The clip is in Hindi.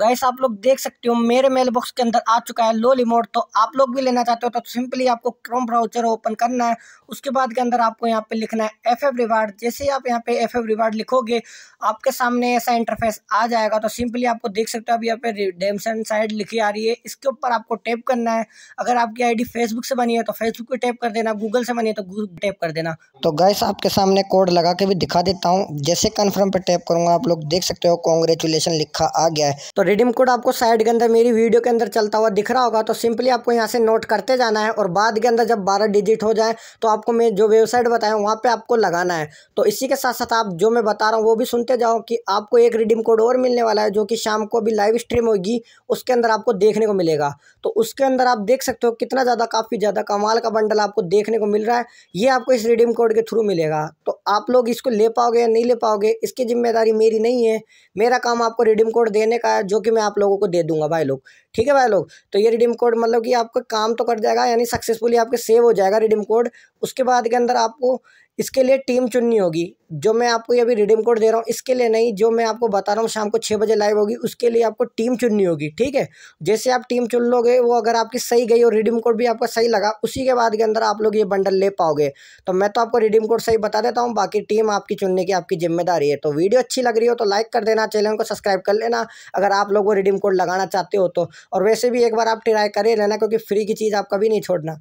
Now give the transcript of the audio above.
गैस आप लोग देख सकते हो मेरे मेल बॉक्स के अंदर आ चुका है लो रिमोट तो आप लोग भी लेना चाहते हो तो सिंपली आपको क्रोम ब्राउचर ओपन करना है उसके बाद के अंदर आपको यहाँ पे लिखना है एफ एफ रिवार्ड जैसे ही आप यहाँ पे एफ एफ रिवार्ड लिखोगे आपके सामने ऐसा इंटरफेस आ जाएगा तो सिंपली आपको देख सकते हो अब यहाँ पे डेमसन साइड लिखी आ रही है इसके ऊपर आपको टैप करना है अगर आपकी आईडी फेसबुक से बनी है तो फेसबुक पे टैप कर देना गूगल से बनी है तो टैप कर देना तो गैस आपके सामने कोड लगा के भी दिखा देता हूँ जैसे कन्फर्म पर टैप करूंगा आप लोग देख सकते हो कॉन्ग्रेचुलेसन लिखा आ गया है तो रिडीम कोड आपको साइड के अंदर मेरी वीडियो के अंदर चलता हुआ दिख रहा होगा तो सिंपली आपको यहाँ से नोट करते जाना है और बाद के अंदर जब बारह डिजिट हो जाए तो आपको मैं जो वेबसाइट बताया वहाँ पर आपको लगाना है तो इसी के साथ साथ आप जो मैं बता रहा हूँ वो भी सुनते जाओ कि आपको एक रिडीम कोड और मिलने वाला है जो कि शाम को भी लाइव स्ट्रीम होगी उसके अंदर आपको देखने को मिलेगा तो उसके अंदर आप देख सकते हो कितना ज़्यादा काफ़ी ज़्यादा कमाल का बंडल आपको देखने को मिल रहा है ये आपको इस रिडीम कोड के थ्रू मिलेगा तो आप लोग इसको ले पाओगे या नहीं ले पाओगे इसकी जिम्मेदारी मेरी नहीं है मेरा काम आपको रिडीम कोड देने का है जो जो कि मैं आप लोगों को दे दूंगा भाई लोग ठीक है भाई लोग तो ये रिडीम कोड मतलब कि आपका काम तो कर जाएगा यानी सक्सेसफुली आपके सेव हो जाएगा रिडीम कोड उसके बाद के अंदर आपको इसके लिए टीम चुननी होगी जो मैं आपको ये अभी रिडीम कोड दे रहा हूँ इसके लिए नहीं जो मैं आपको बता रहा हूँ शाम को छः बजे लाइव होगी उसके लिए आपको टीम चुननी होगी ठीक है जैसे आप टीम चुन लोगे वो अगर आपकी सही गई और रिडीम कोड भी आपका सही लगा उसी के बाद के अंदर आप लोग ये बंडल ले पाओगे तो मैं तो आपको रिडीम कोड सही बता देता हूँ बाकी टीम आपकी चुनने की आपकी जिम्मेदारी है तो वीडियो अच्छी लग रही हो तो लाइक कर देना चैनल को सब्सक्राइब कर लेना अगर आप लोग वो रिडीम कोड लगाना चाहते हो तो और वैसे भी एक बार आप ट्राई कर लेना क्योंकि फ्री की चीज़ आप कभी नहीं छोड़ना